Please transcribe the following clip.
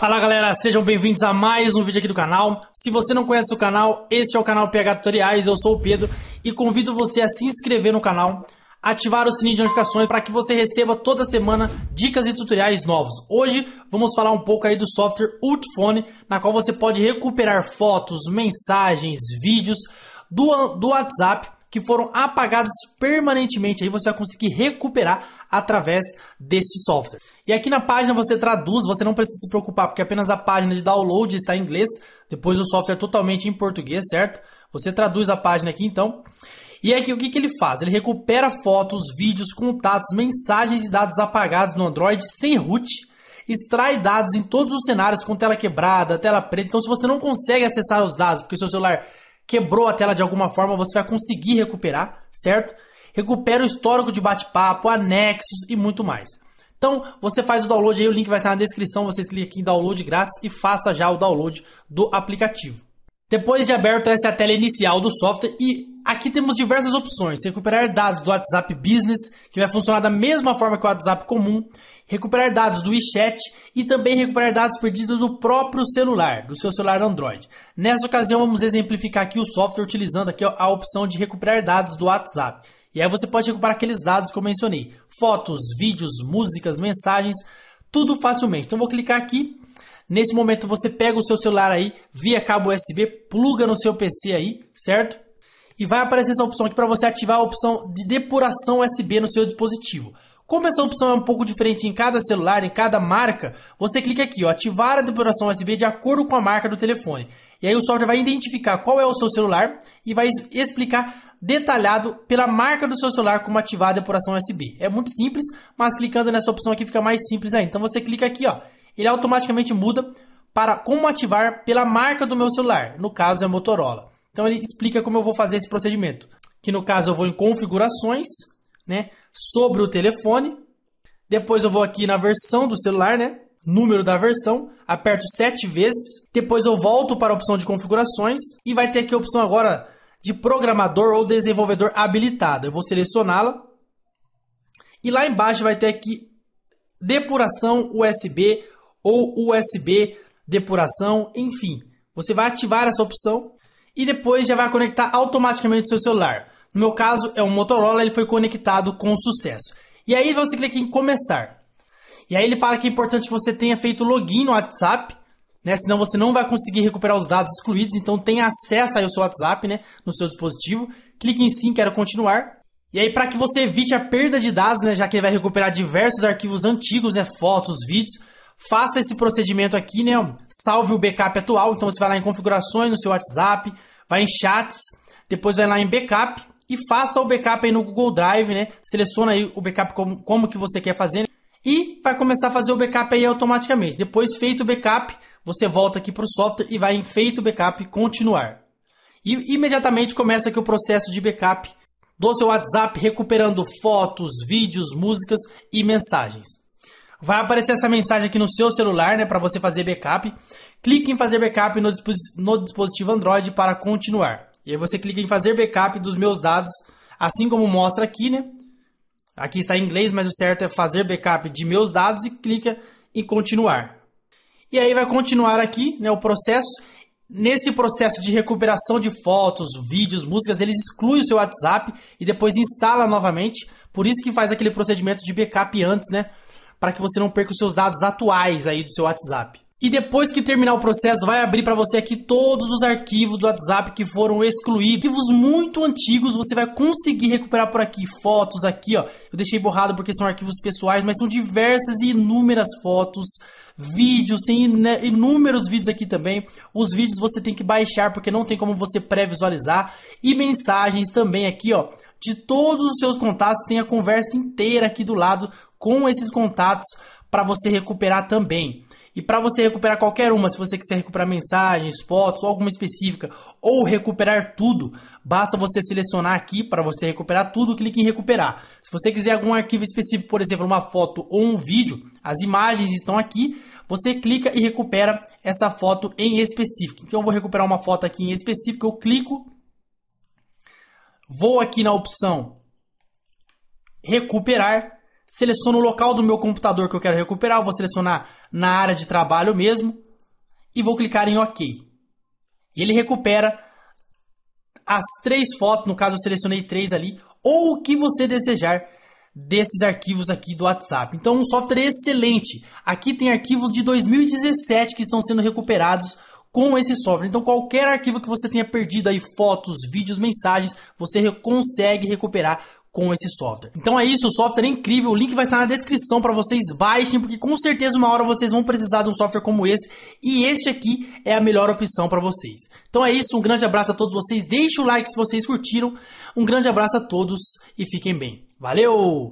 Fala galera, sejam bem-vindos a mais um vídeo aqui do canal. Se você não conhece o canal, este é o canal PH Tutoriais, eu sou o Pedro e convido você a se inscrever no canal, ativar o sininho de notificações para que você receba toda semana dicas e tutoriais novos. Hoje vamos falar um pouco aí do software Ultfone, na qual você pode recuperar fotos, mensagens, vídeos do, do WhatsApp que foram apagados permanentemente. Aí você vai conseguir recuperar através deste software. E aqui na página você traduz, você não precisa se preocupar, porque apenas a página de download está em inglês, depois o software é totalmente em português, certo? Você traduz a página aqui então. E aqui é o que, que ele faz? Ele recupera fotos, vídeos, contatos, mensagens e dados apagados no Android sem root, extrai dados em todos os cenários com tela quebrada, tela preta. Então, se você não consegue acessar os dados porque seu celular quebrou a tela de alguma forma, você vai conseguir recuperar, certo? recupera o histórico de bate-papo, anexos e muito mais. Então, você faz o download aí, o link vai estar na descrição, Você clica aqui em download grátis e faça já o download do aplicativo. Depois de aberto, essa é a tela inicial do software e aqui temos diversas opções. Recuperar dados do WhatsApp Business, que vai funcionar da mesma forma que o WhatsApp comum. Recuperar dados do WeChat e também recuperar dados perdidos do próprio celular, do seu celular Android. Nessa ocasião, vamos exemplificar aqui o software utilizando aqui a opção de recuperar dados do WhatsApp. E aí você pode recuperar aqueles dados que eu mencionei: fotos, vídeos, músicas, mensagens, tudo facilmente. Então vou clicar aqui. Nesse momento você pega o seu celular aí via cabo USB, pluga no seu PC aí, certo? E vai aparecer essa opção aqui para você ativar a opção de depuração USB no seu dispositivo. Como essa opção é um pouco diferente em cada celular, em cada marca, você clica aqui, ó, ativar a depuração USB de acordo com a marca do telefone. E aí o software vai identificar qual é o seu celular e vai explicar detalhado pela marca do seu celular como ativar a depuração USB. É muito simples, mas clicando nessa opção aqui fica mais simples ainda. Então você clica aqui, ó, ele automaticamente muda para como ativar pela marca do meu celular, no caso é Motorola. Então ele explica como eu vou fazer esse procedimento, que no caso eu vou em configurações, né, sobre o telefone. Depois eu vou aqui na versão do celular, né, número da versão, aperto sete vezes. Depois eu volto para a opção de configurações e vai ter aqui a opção agora de programador ou desenvolvedor habilitado. Eu vou selecioná-la. E lá embaixo vai ter aqui depuração USB ou USB depuração, enfim. Você vai ativar essa opção e depois já vai conectar automaticamente o seu celular. No meu caso é um Motorola, ele foi conectado com sucesso. E aí você clica em começar. E aí ele fala que é importante que você tenha feito login no WhatsApp né? Senão você não vai conseguir recuperar os dados excluídos, então tenha acesso ao seu WhatsApp, né, no seu dispositivo. Clique em sim, quero continuar. E aí para que você evite a perda de dados, né, já que ele vai recuperar diversos arquivos antigos, né, fotos, vídeos, faça esse procedimento aqui, né, salve o backup atual. Então você vai lá em configurações no seu WhatsApp, vai em chats, depois vai lá em backup e faça o backup aí no Google Drive, né? Seleciona aí o backup como, como que você quer fazer né? e vai começar a fazer o backup aí automaticamente. Depois feito o backup, você volta aqui para o software e vai em feito backup continuar. E imediatamente começa aqui o processo de backup do seu WhatsApp, recuperando fotos, vídeos, músicas e mensagens. Vai aparecer essa mensagem aqui no seu celular, né, para você fazer backup. Clique em fazer backup no, no dispositivo Android para continuar. E aí você clica em fazer backup dos meus dados, assim como mostra aqui, né? Aqui está em inglês, mas o certo é fazer backup de meus dados e clica em continuar. E aí vai continuar aqui né, o processo. Nesse processo de recuperação de fotos, vídeos, músicas, eles excluem o seu WhatsApp e depois instala novamente. Por isso que faz aquele procedimento de backup antes, né? Para que você não perca os seus dados atuais aí do seu WhatsApp. E depois que terminar o processo, vai abrir para você aqui todos os arquivos do WhatsApp que foram excluídos. Arquivos muito antigos, você vai conseguir recuperar por aqui. Fotos aqui, ó. Eu deixei borrado porque são arquivos pessoais, mas são diversas e inúmeras fotos vídeos, tem inúmeros vídeos aqui também. Os vídeos você tem que baixar porque não tem como você pré-visualizar. E mensagens também aqui, ó. De todos os seus contatos, tem a conversa inteira aqui do lado com esses contatos para você recuperar também. E para você recuperar qualquer uma, se você quiser recuperar mensagens, fotos ou alguma específica, ou recuperar tudo, basta você selecionar aqui para você recuperar tudo, clique em recuperar. Se você quiser algum arquivo específico, por exemplo, uma foto ou um vídeo, as imagens estão aqui, você clica e recupera essa foto em específico. Então eu vou recuperar uma foto aqui em específico, eu clico, vou aqui na opção recuperar, seleciono o local do meu computador que eu quero recuperar, vou selecionar na área de trabalho mesmo e vou clicar em OK. Ele recupera as três fotos, no caso eu selecionei três ali, ou o que você desejar desses arquivos aqui do WhatsApp. Então um software excelente. Aqui tem arquivos de 2017 que estão sendo recuperados com esse software. Então qualquer arquivo que você tenha perdido aí, fotos, vídeos, mensagens, você consegue recuperar com esse software. Então é isso, o software é incrível, o link vai estar na descrição para vocês baixem, porque com certeza uma hora vocês vão precisar de um software como esse, e este aqui é a melhor opção para vocês. Então é isso, um grande abraço a todos vocês, deixe o like se vocês curtiram, um grande abraço a todos e fiquem bem. Valeu!